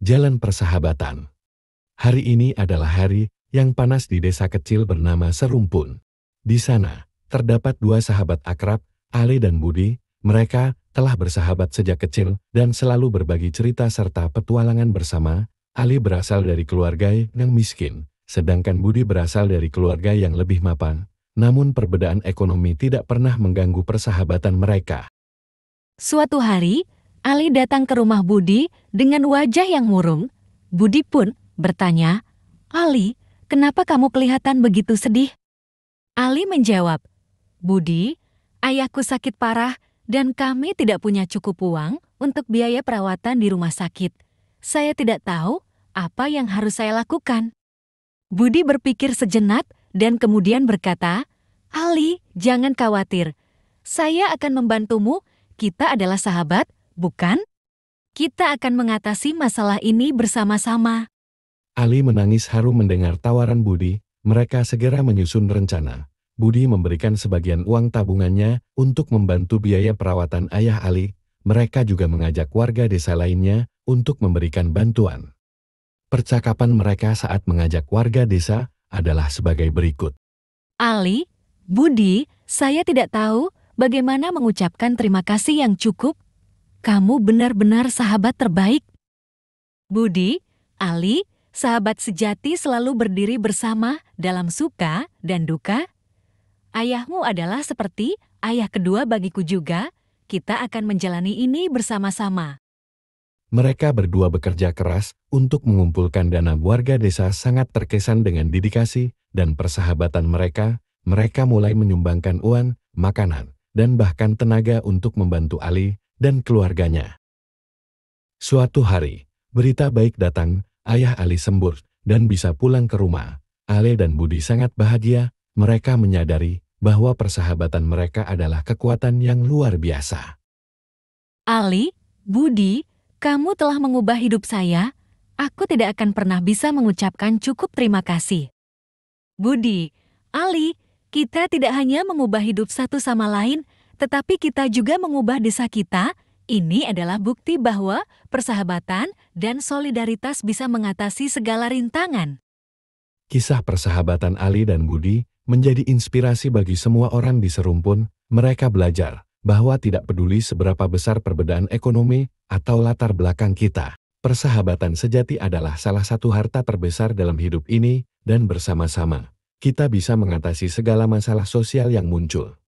Jalan Persahabatan. Hari ini adalah hari yang panas di desa kecil bernama Serumpun. Di sana, terdapat dua sahabat akrab, Ale dan Budi. Mereka telah bersahabat sejak kecil dan selalu berbagi cerita serta petualangan bersama. Ali berasal dari keluarga yang miskin, sedangkan Budi berasal dari keluarga yang lebih mapan. Namun perbedaan ekonomi tidak pernah mengganggu persahabatan mereka. Suatu hari, Ali datang ke rumah Budi dengan wajah yang murung. Budi pun bertanya, Ali, kenapa kamu kelihatan begitu sedih? Ali menjawab, Budi, ayahku sakit parah dan kami tidak punya cukup uang untuk biaya perawatan di rumah sakit. Saya tidak tahu apa yang harus saya lakukan. Budi berpikir sejenak dan kemudian berkata, Ali, jangan khawatir. Saya akan membantumu, kita adalah sahabat, bukan? Kita akan mengatasi masalah ini bersama-sama. Ali menangis haru mendengar tawaran Budi, mereka segera menyusun rencana. Budi memberikan sebagian uang tabungannya untuk membantu biaya perawatan ayah Ali. Mereka juga mengajak warga desa lainnya untuk memberikan bantuan. Percakapan mereka saat mengajak warga desa adalah sebagai berikut. Ali, Budi, saya tidak tahu bagaimana mengucapkan terima kasih yang cukup kamu benar-benar sahabat terbaik. Budi, Ali, sahabat sejati selalu berdiri bersama dalam suka dan duka. Ayahmu adalah seperti ayah kedua bagiku juga, kita akan menjalani ini bersama-sama. Mereka berdua bekerja keras untuk mengumpulkan dana warga desa sangat terkesan dengan dedikasi dan persahabatan mereka. Mereka mulai menyumbangkan uang, makanan, dan bahkan tenaga untuk membantu Ali dan keluarganya. Suatu hari, berita baik datang, ayah Ali sembur, dan bisa pulang ke rumah. Ale dan Budi sangat bahagia, mereka menyadari bahwa persahabatan mereka adalah kekuatan yang luar biasa. Ali, Budi, kamu telah mengubah hidup saya. Aku tidak akan pernah bisa mengucapkan cukup terima kasih. Budi, Ali, kita tidak hanya mengubah hidup satu sama lain, tetapi kita juga mengubah desa kita. Ini adalah bukti bahwa persahabatan dan solidaritas bisa mengatasi segala rintangan. Kisah persahabatan Ali dan Budi menjadi inspirasi bagi semua orang di serumpun. Mereka belajar bahwa tidak peduli seberapa besar perbedaan ekonomi atau latar belakang kita, persahabatan sejati adalah salah satu harta terbesar dalam hidup ini, dan bersama-sama kita bisa mengatasi segala masalah sosial yang muncul.